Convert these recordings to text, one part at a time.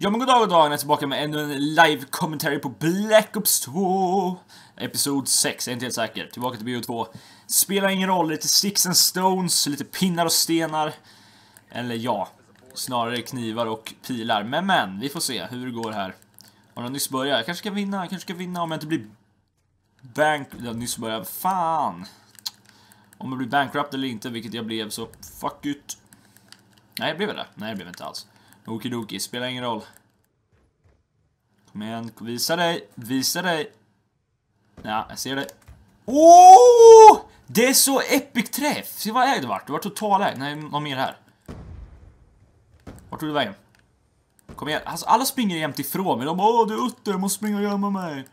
Ja men goddag och dagen är tillbaka med ännu en live-kommentary på Black Ops 2 Episod 6, jag är inte helt säker, tillbaka till BO2 Spelar ingen roll, lite sticks and stones, lite pinnar och stenar Eller ja, snarare knivar och pilar, men men, vi får se hur det går här Har de nyss börjat? Jag kanske ska vinna, jag kanske ska vinna om jag inte blir bank... Jag nyss börjat, fan! Om jag blir bankrupt eller inte, vilket jag blev, så fuck it Nej, det blev det? Nej, det blev inte alls Okidoki, spelar ingen roll. Kom igen, visa dig, visa dig. Ja, jag ser dig. Oh! Det är så epic träff! Se vad ägd du vart, du var totalägd. Nej, någon mer här. Vart tog du vägen? Kom igen, alltså, alla springer jämt ifrån mig. De bara, åh du utter, jag måste springa och gömma mig.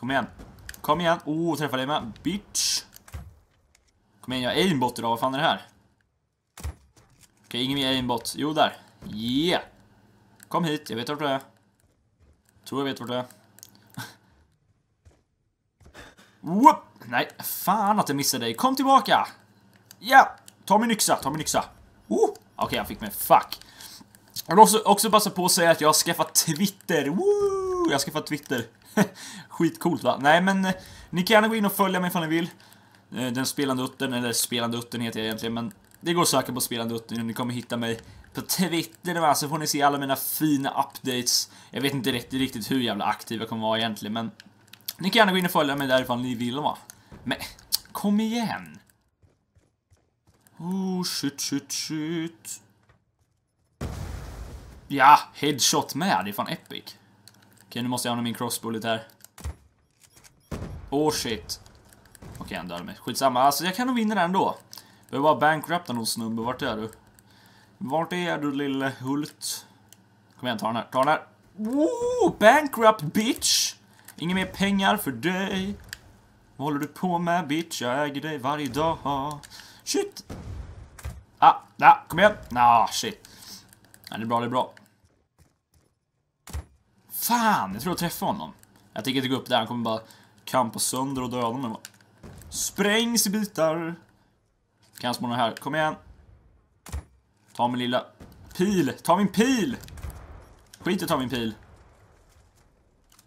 Kom igen. Kom igen. Oh, träffade dig med. Bitch. Kom igen, jag har aimbot idag. Vad fan är det här? Okej, ingen mer aimbot. Jo, där. Yeah! Kom hit, jag vet vart du är. Tror jag vet vart du är. Whoop! Nej, fan att jag missade dig. Kom tillbaka! Ja! Yeah. Ta min yxa, ta min yxa. Oh! Okej, okay, han fick mig. Fuck. Jag vill också, också passa på att säga att jag har skaffat Twitter. Woo! Jag har skaffat Twitter. Skitcoolt va? Nej men, eh, ni kan gärna gå in och följa mig ifall ni vill. Eh, den spelande uttern, eller spelande uttern heter jag egentligen, men det går att söka på Spelandutt och ni kommer hitta mig på Twitter va, så får ni se alla mina fina updates. Jag vet inte riktigt, riktigt hur jävla aktiv jag kommer vara egentligen, men ni kan gärna gå in och följa mig där ifall ni vill va. Men, kom igen! Oh, shit, shit, shit. Ja, headshot med, det är fan epic. Okej, okay, nu måste jag använda min crossbullet här. Oh shit. Okej, okay, han dödade mig. Skitsamma, alltså jag kan nog vinna den ändå. Vi var bankrupta någon snubbe, vart är du? Vart är du lille Hult? Kom igen, ta den här, ta den här! Woo! Bankrupt bitch! Inga mer pengar för dig! Vad håller du på med bitch? Jag äger dig varje dag. Shit! Ah, ah, kom igen! Nah, shit. Nej, det är bra, det är bra. Fan, jag tror jag träffade honom. Jag tänker inte gå upp där, han kommer bara kampa sönder och döda mig. Sprängs i bitar! Kampsmålen här. Kom igen. Ta min lilla pil. Ta min pil! Skit i ta min pil.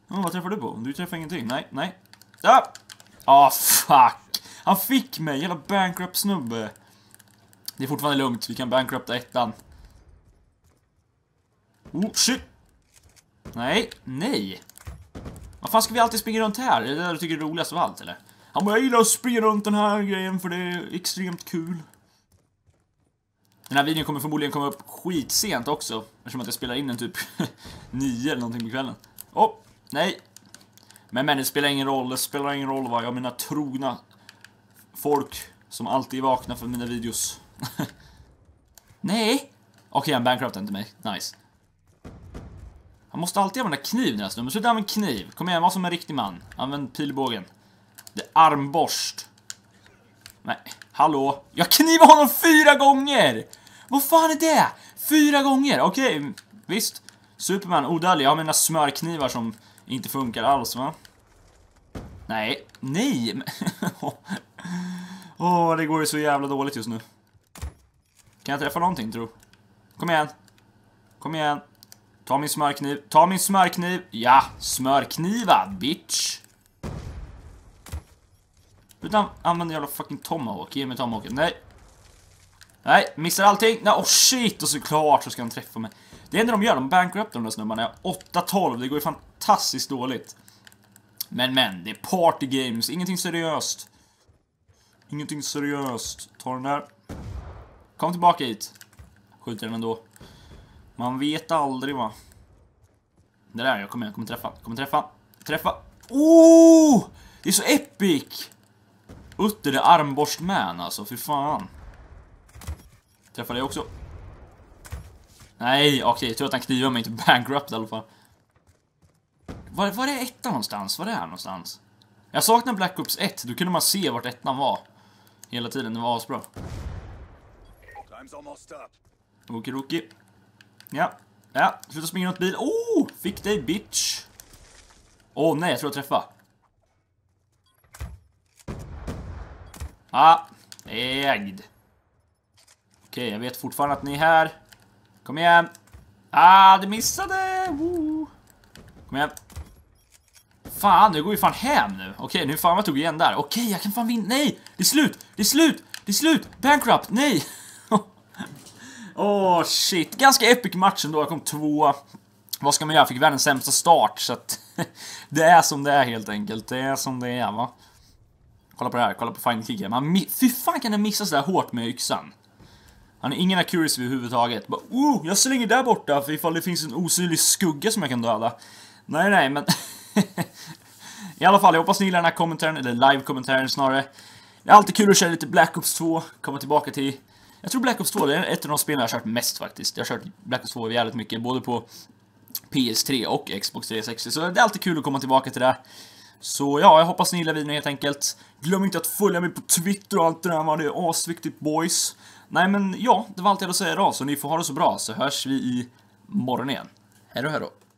Oh, vad träffar du på? Du träffar ingenting. Nej, nej. Ah! Ah, oh, fuck! Han fick mig, jävla bankrupt snubbe. Det är fortfarande lugnt, vi kan bankrupta ettan. Oh, shit! Nej, nej. Vad fan ska vi alltid springa runt här? Är det där du tycker är roligast av allt, eller? Han bara, jag gillar att springa runt den här grejen för det är extremt kul. Den här videon kommer förmodligen komma upp skitsent också. Eftersom att jag spelar in den typ 9 eller någonting på kvällen. Åh, oh, nej. Men men, det spelar ingen roll. Det spelar ingen roll vad jag mina trogna folk som alltid är vakna för mina videos. nej! Okej, okay, han bankruptade inte mig. Nice. Han måste alltid använda kniv den här snubben. Sluta använda kniv. Kom igen, var som en riktig man. Använd pilbågen. Det är armborst. Nej, hallå? Jag knivar honom fyra gånger! Vad fan är det? Fyra gånger, okej, okay, visst. Superman, odödlig, jag har mina smörknivar som inte funkar alls va? Nej, nej! Åh, oh, det går ju så jävla dåligt just nu. Kan jag träffa någonting tro? Kom igen. Kom igen. Ta min smörkniv, ta min smörkniv. Ja, smörkniva, bitch. Utan använder jävla fucking Tomahawk. Ge mig Tomahawken. Nej. Nej, missar allting. Nej, oh shit. Och såklart så ska han träffa mig. Det är när de gör. De bankruptar de där snubbarna. 8-12. Det går ju fantastiskt dåligt. Men men, det är party games. Ingenting seriöst. Ingenting seriöst. Ta den där. Kom tillbaka hit. Skjuter den ändå. Man vet aldrig va. Det där, jag kommer, jag kommer träffa. Kommer träffa. Träffa. Oh! Det är så epic! Utter är armborstman alltså, för fan. Träffar jag också. Nej, okej, okay, tur att han knivar mig inte bankrupt i alla fall. Var, var är ettan någonstans? Var är han någonstans? Jag saknar Black Ops 1, då kunde man se vart ettan var. Hela tiden, det var asbra. Okej, okej. Ja, ja, sluta springa åt bil. Oh, fick dig bitch. Åh oh, nej, jag tror jag träffade. Ja, ägd. Okej, jag vet fortfarande att ni är här. Kom igen. Ah, du missade! Woo. Kom igen. Fan, nu går vi fan hem nu. Okej, nu fan vad tog igen där. Okej, jag kan fan vinna. Nej! Det är slut! Det är slut! Det är slut! Bankrupt! Nej! Åh, oh, shit. Ganska epic match ändå. Jag kom två. Vad ska man göra? Jag fick världens sämsta start, så att... det är som det är helt enkelt. Det är som det är, va? Kolla på det här, kolla på Fine Kicken. Han fy fan kan den missa sådär hårt med yxan? Han är ingen accuracy överhuvudtaget. Bara, oh, jag slänger där borta för ifall det finns en osynlig skugga som jag kan döda. Nej, nej, men... I alla fall, jag hoppas ni gillar den här kommentaren, eller live-kommentaren snarare. Det är alltid kul att köra lite Black Ops 2, komma tillbaka till... Jag tror Black Ops 2 det är ett av de spelen jag har kört mest faktiskt. Jag har kört Black Ops 2 jävligt mycket, både på PS3 och Xbox 360, så det är alltid kul att komma tillbaka till det. Så ja, jag hoppas ni gillar videon helt enkelt. Glöm inte att följa mig på Twitter och allt det där, man. det är asviktigt boys. Nej men ja, det var allt jag hade att säga idag, så ni får ha det så bra, så hörs vi i morgon igen. Hej då, hej då.